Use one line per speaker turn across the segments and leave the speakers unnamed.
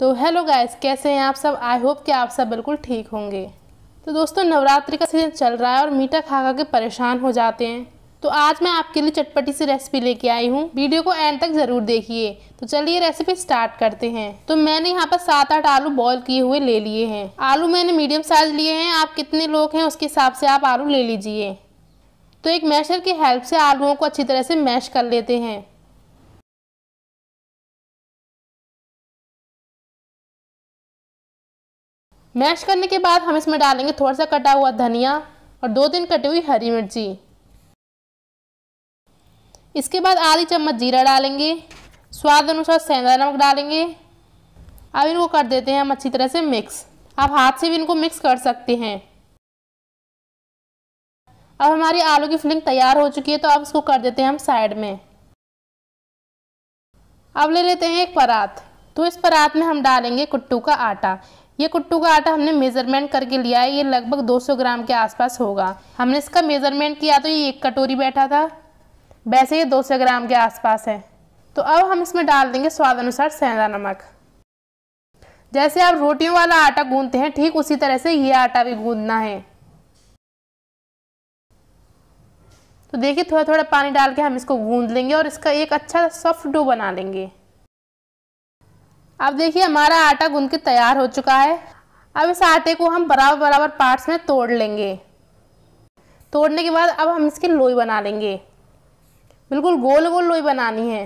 तो hello guys कैसे हैं आप सब आई होप कि आप सब बिल्कुल ठीक होंगे तो दोस्तों नवरात्रि का सीजन चल रहा है और मीठा खा खा के परेशान हो जाते हैं तो आज मैं आपके लिए चटपटी सी रेसिपी लेके आई हूँ वीडियो को एंड तक ज़रूर देखिए तो चलिए रेसिपी स्टार्ट करते हैं तो मैंने यहाँ पर सात आठ आलू बॉईल किए हुए ले लिए हैं आलू मैंने मीडियम साइज लिए हैं आप कितने लोग हैं उसके हिसाब से आप आलू ले लीजिए तो एक मैशर की हेल्प से आलूओं को अच्छी तरह से मैश कर लेते हैं मैश करने के बाद हम इसमें डालेंगे थोड़ा सा कटा हुआ धनिया और दो तीन कटी हुई हरी मिर्ची इसके बाद आधी चम्मच जीरा डालेंगे स्वाद अनुसार सेंधा नमक डालेंगे अब इनको कर देते हैं हम अच्छी तरह से मिक्स आप हाथ से भी इनको मिक्स कर सकते हैं अब हमारी आलू की फिलिंग तैयार हो चुकी है तो अब इसको कर देते हैं हम साइड में अब ले लेते हैं एक परात तो इस परात में हम डालेंगे कुट्टू का आटा ये कुट्टू का आटा हमने मेज़रमेंट करके लिया है ये लगभग 200 ग्राम के आसपास होगा हमने इसका मेज़रमेंट किया तो ये एक कटोरी बैठा था वैसे ये 200 ग्राम के आसपास है तो अब हम इसमें डाल देंगे स्वाद अनुसार सेंधा नमक जैसे आप रोटियों वाला आटा गूंदते हैं ठीक उसी तरह से ये आटा भी गूंदना है तो देखिए थोड़ा थोड़ा पानी डाल के हम इसको गूंद लेंगे और इसका एक अच्छा सॉफ्ट डो बना लेंगे अब देखिए हमारा आटा गूंद के तैयार हो चुका है अब इस आटे को हम बराबर बराबर पार्ट्स में तोड़ लेंगे तोड़ने के बाद अब हम इसकी लोई बना लेंगे बिल्कुल गोल गोल लोई बनानी है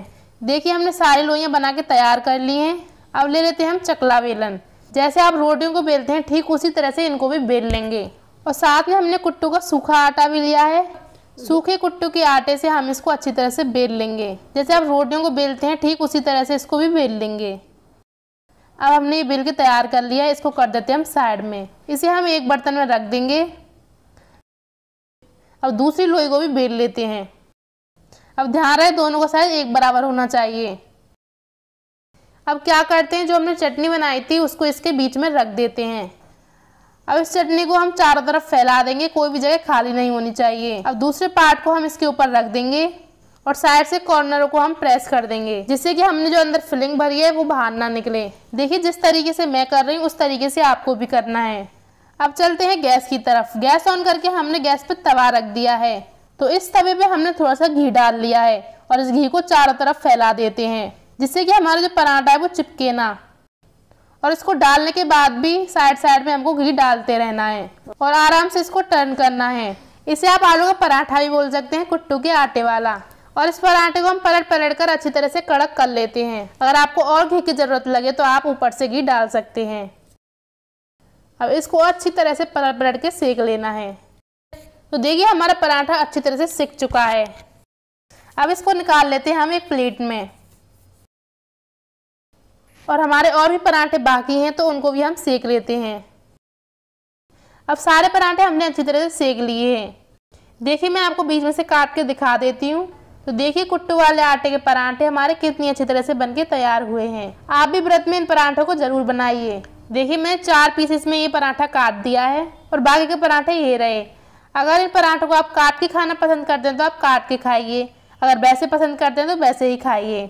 देखिए हमने सारी लोइयाँ बना के तैयार कर ली हैं अब ले लेते हैं हम चकला बेलन जैसे आप रोटियों को बेलते हैं ठीक उसी तरह से इनको भी बेल लेंगे और साथ में हमने कुट्टू का सूखा आटा भी लिया है सूखे कुट्टू के आटे से हम इसको अच्छी तरह से बेल लेंगे जैसे आप रोटियों को बेलते हैं ठीक उसी तरह से इसको भी बेल लेंगे अब हमने ये बिल्कुल तैयार कर लिया इसको कर देते हैं हम साइड में इसे हम एक बर्तन में रख देंगे अब दूसरी लोई को भी बेल लेते हैं अब ध्यान रहे दोनों का साइज एक बराबर होना चाहिए अब क्या करते हैं जो हमने चटनी बनाई थी उसको इसके बीच में रख देते हैं अब इस चटनी को हम चारों तरफ फैला देंगे कोई भी जगह खाली नहीं होनी चाहिए अब दूसरे पार्ट को हम इसके ऊपर रख देंगे और साइड से कॉर्नरों को हम प्रेस कर देंगे जिससे कि हमने जो अंदर फिलिंग भरी है वो बाहर ना निकले देखिए जिस तरीके से मैं कर रही हूँ उस तरीके से आपको भी करना है अब चलते हैं गैस की तरफ गैस ऑन करके हमने गैस पर तवा रख दिया है तो इस तवे पे हमने थोड़ा सा घी डाल लिया है और इस घी को चारों तरफ फैला देते हैं जिससे कि हमारा जो पराठा है वो चिपके ना और इसको डालने के बाद भी साइड साइड में हमको घी डालते रहना है और आराम से इसको टर्न करना है इसे आप आलू का पराठा भी बोल सकते हैं कुट्टू के आटे वाला और इस पराठे को हम पलट पलट कर अच्छी तरह से कड़क कर लेते हैं अगर आपको और घी की ज़रूरत लगे तो आप ऊपर से घी डाल सकते हैं अब इसको अच्छी तरह से पलट पलट के सेक लेना है तो देखिए हमारा पराठा अच्छी तरह से सिक चुका है अब इसको निकाल लेते हैं हम एक प्लेट में और हमारे और भी पराठे बाकी हैं तो उनको भी हम सेक लेते हैं अब सारे पराठे हमने अच्छी तरह से सेक लिए हैं देखिए मैं आपको बीच में से काट के दिखा देती हूँ तो देखिए कुट्टू वाले आटे के परांठे हमारे कितनी अच्छी तरह से बनके तैयार हुए हैं आप भी व्रत में इन परांठों को जरूर बनाइए देखिए मैंने चार पीसेस में ये पराठा काट दिया है और बाकी के पराठे ये रहे अगर इन पराठों को आप काट के खाना पसंद करते हैं तो आप काट के खाइए अगर वैसे पसंद करते हैं तो वैसे ही खाइए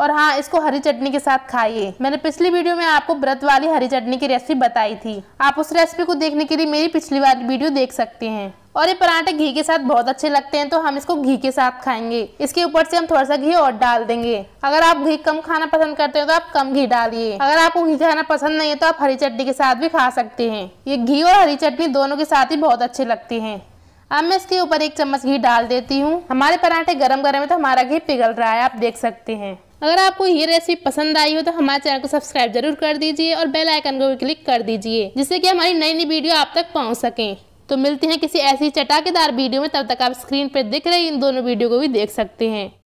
और हाँ इसको हरी चटनी के साथ खाइए मैंने पिछली वीडियो में आपको व्रत वाली हरी चटनी की रेसिपी बताई थी आप उस रेसिपी को देखने के लिए मेरी पिछली वाली वीडियो देख सकते हैं और ये पराठे घी के साथ बहुत अच्छे लगते हैं तो हम इसको घी के साथ खाएंगे इसके ऊपर से हम थोड़ा सा घी और डाल देंगे अगर आप घी कम खाना पसंद करते हैं तो आप कम घी डालिए अगर आपको घी खाना पसंद नहीं है तो आप हरी चटनी के साथ भी खा सकते हैं ये घी और हरी चटनी दोनों के साथ ही बहुत अच्छे लगते हैं अब मैं इसके ऊपर एक चम्मच घी डाल देती हूँ हमारे पराठे गर्म गर्म है तो हमारा घी पिघल रहा है आप देख सकते हैं अगर आपको ये रेसिपी पसंद आई हो तो हमारे चैनल को सब्सक्राइब जरूर कर दीजिए और बेल आइकन को भी क्लिक कर दीजिए जिससे कि हमारी नई नई वीडियो आप तक पहुँच सकें तो मिलते हैं किसी ऐसी चटाकेदार वीडियो में तब तक आप स्क्रीन पर दिख रही इन दोनों वीडियो को भी देख सकते हैं